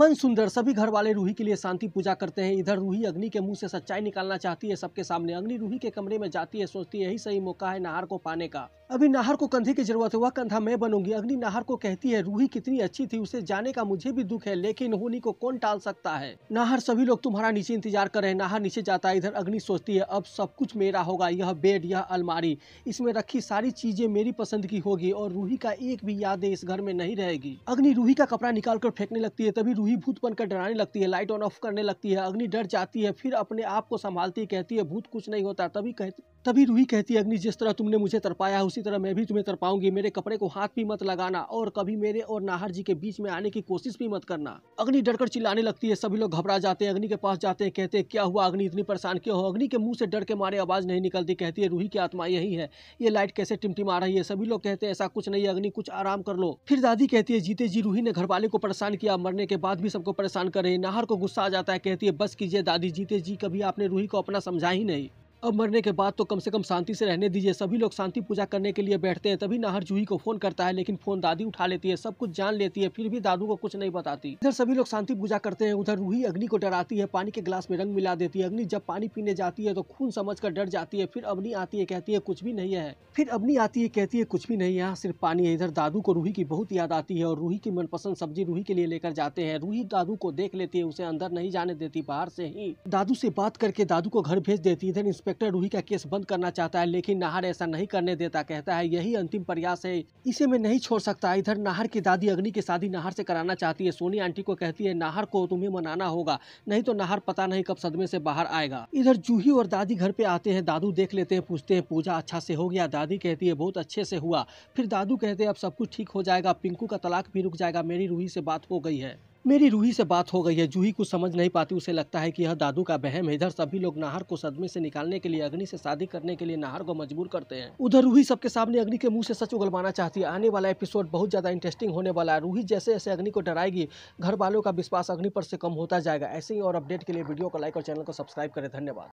मन सुंदर सभी घर वाले रूही के लिए शांति पूजा करते हैं इधर रूही अग्नि के मुंह से सच्चाई निकालना चाहती है सबके सामने अग्नि रूही के कमरे में जाती है सोचती है यही सही मौका है नाहर को पाने का अभी नाहर को कंधे की जरूरत है वह कंधा मैं बनूंगी अग्नि नाहर को कहती है रूही कितनी अच्छी थी उसे जाने का मुझे भी दुख है लेकिन होनी को कौन टाल सकता है नाहर सभी लोग तुम्हारा नीचे इंतजार कर रहे हैं नाहर नीचे जाता है इधर अग्नि सोचती है अब सब कुछ मेरा होगा यह बेड यह अलमारी इसमें रखी सारी चीजें मेरी पसंद की होगी और रूही का एक भी यादें इस घर में नहीं रहेगी अग्नि रूही का कपड़ा निकाल कर फेंकने लगती है तभी रूही रूही भूत बनकर डराने लगती है लाइट ऑन ऑफ करने लगती है अग्नि डर जाती है फिर अपने आप को संभालती कहती है भूत कुछ नहीं होता तभी कहती तभी रूही कहती है अग्नि जिस तरह तुमने मुझे तरपाया उसी तरह मैं भी तुम्हें तरपाऊंगी मेरे कपड़े को हाथ भी मत लगाना और कभी मेरे और नाहर जी के बीच में आने की कोशिश भी मत करना अग्नि डरकर चिल्लाने लगती है सभी लोग घबरा जाते हैं अग्नि के पास जाते हैं कहते हैं क्या हुआ अग्नि इतनी परेशान क्यों हो अग्नि के मुंह से डर के मारे आवाज नहीं निकलती कहती है रूही की आत्मा यही है ये लाइट कैसे टिमटिमा रही है सभी लोग कहते हैं ऐसा कुछ नहीं है अग्नि कुछ आराम कर लो फिर दादी कहती है जीते जी रूही ने घर वाले को परेशान किया मरने के बाद भी सबको परेशान कर रही नाहर को गुस्सा आ जाता है कहती है बस कीजिए दादी जीते जी कभी आपने रूही को अपना समझा ही नहीं अब मरने के बाद तो कम से कम शांति से रहने दीजिए सभी लोग शांति पूजा करने के लिए बैठते हैं तभी नाहर जूही को फोन करता है लेकिन फोन दादी उठा लेती है सब कुछ जान लेती है फिर भी दादू को कुछ नहीं बताती इधर सभी लोग शांति पूजा करते हैं उधर रूही अग्नि को डराती है पानी के ग्लास में रंग मिला देती है अग्नि जब पानी पीने जाती है तो खून समझ कर डर जाती है फिर अग्नि आती है कहती है कुछ भी नहीं है फिर अवनी आती है कहती है कुछ भी नहीं है सिर्फ पानी है इधर दादू को रूही की बहुत याद आती है और रूही की मनपसंद सब्जी रूही के लिए लेकर जाते हैं रूही दादू को देख लेती है उसे अंदर नहीं जाने देती बाहर से ही दादू से बात करके दादू को घर भेज देती है इधर इंस्पेक्टर रूही का केस बंद करना चाहता है लेकिन नाहर ऐसा नहीं करने देता कहता है यही अंतिम प्रयास है इसे मैं नहीं छोड़ सकता इधर नाहर की दादी अग्नि की शादी नाहर से कराना चाहती है सोनी आंटी को कहती है नाहर को तुम्हें मनाना होगा नहीं तो नाहर पता नहीं कब सदमे से बाहर आएगा इधर जूही और दादी घर पे आते हैं दादू देख लेते हैं पूछते हैं पूजा अच्छा से हो गया दादी कहती है बहुत अच्छे से हुआ फिर दादू कहते हैं अब सब कुछ ठीक हो जाएगा पिंकू का तलाक भी रुक जाएगा मेरी रूही से बात हो गई है मेरी रूही से बात हो गई है जूही कुछ समझ नहीं पाती उसे लगता है कि यह दादू का बहम है इधर सभी लोग नाहर को सदमे से निकालने के लिए अग्नि से शादी करने के लिए नाहर को मजबूर करते हैं उधर रूही सबके सामने अग्नि के मुंह से सच उगलवाना चाहती है आने वाला एपिसोड बहुत ज्यादा इंटरेस्टिंग होने वाला है रूही जैसे जैसे अग्नि को डराएगी घर वालों का विश्वास अग्नि पर से कम होता जाएगा ऐसे ही और अपडेट के लिए वीडियो को लाइक और चैनल को सब्सक्राइब करें धन्यवाद